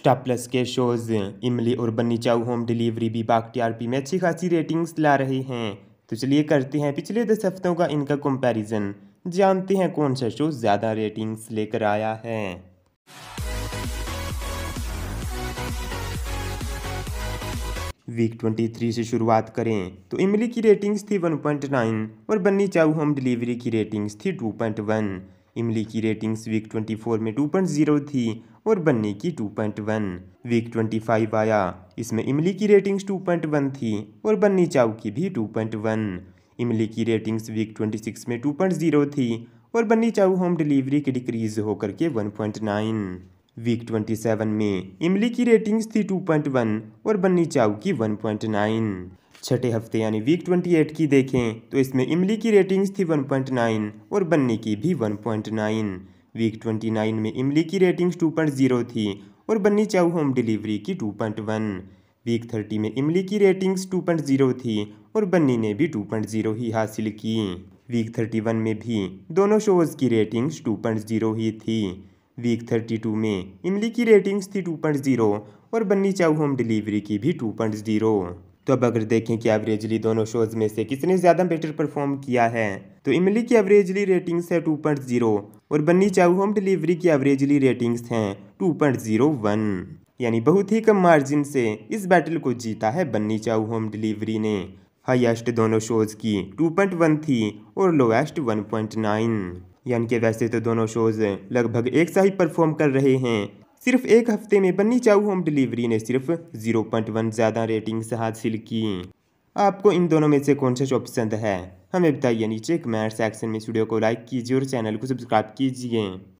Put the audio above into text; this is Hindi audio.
स्टार प्लस के शोज़ इमली और बन्नी चाऊ होम डिलीवरी भी बाग टीआरपी में अच्छी खासी रेटिंग्स ला रहे हैं तो चलिए करते हैं पिछले दस हफ्तों का इनका कंपैरिजन जानते हैं कौन सा शो ज़्यादा रेटिंग्स लेकर आया है वीक 23 से शुरुआत करें तो इमली की रेटिंग्स थी 1.9 और बन्नी चाऊ होम डिलीवरी की रेटिंग्स थी 2.1 इमली की रेटिंग्स वीक 24 में 2.0 थी और बन्नी की 2.1 वीक 25 आया इसमें इमली की रेटिंग्स 2.1 थी और बन्नी चाव की भी 2.1 इमली की रेटिंग्स वीक 26 में 2.0 थी और बन्नी चाव होम डिलीवरी की डिक्रीज होकर के 1.9 वीक 27 में इमली की रेटिंग्स थी 2.1 और बन्नी चाव की 1.9 छठे हफ्ते यानी वीक 28 की देखें तो इसमें इमली की रेटिंग्स थी 1.9 और बन्नी की भी 1.9 वीक 29 में इमली की रेटिंग्स 2.0 थी और बन्नी चाऊ होम डिलीवरी की 2.1 वीक 30 में इमली की रेटिंग्स 2.0 थी और बन्नी ने भी 2.0 ही हासिल की वीक 31 में भी दोनों शोज़ की रेटिंग्स 2.0 ही थी वीक 32 में इमली की रेटिंग्स थी 2.0 और बन्नी चाऊ होम डिलीवरी की भी 2.0 तो अब अगर देखें कि एवरेजली दोनों शोज़ में से किसने ज़्यादा बेटर परफॉर्म किया है तो इमली की एवरेजली रेटिंग्स है टू पॉइंट जीरो और बन्नी चाऊ होम डिलीवरी की एवरेजली रेटिंग्स हैं टू पॉइंट जीरो वन यानी बहुत ही कम मार्जिन से इस बैटल को जीता है बन्नी चाऊ होम डिलीवरी ने हाइएस्ट दोनों शोज़ की 2.1 थी और लोएस्ट 1.9 यानी कि वैसे तो दोनों शोज़ लगभग एक सा ही परफॉर्म कर रहे हैं सिर्फ एक हफ्ते में बन्नी चाऊ होम डिलीवरी ने सिर्फ 0.1 ज़्यादा रेटिंग्स हासिल की आपको इन दोनों में से कौन सा शो पसंद है हमें बताइए नीचे कमेंट सेक्शन में वीडियो को लाइक कीजिए और चैनल को सब्सक्राइब कीजिए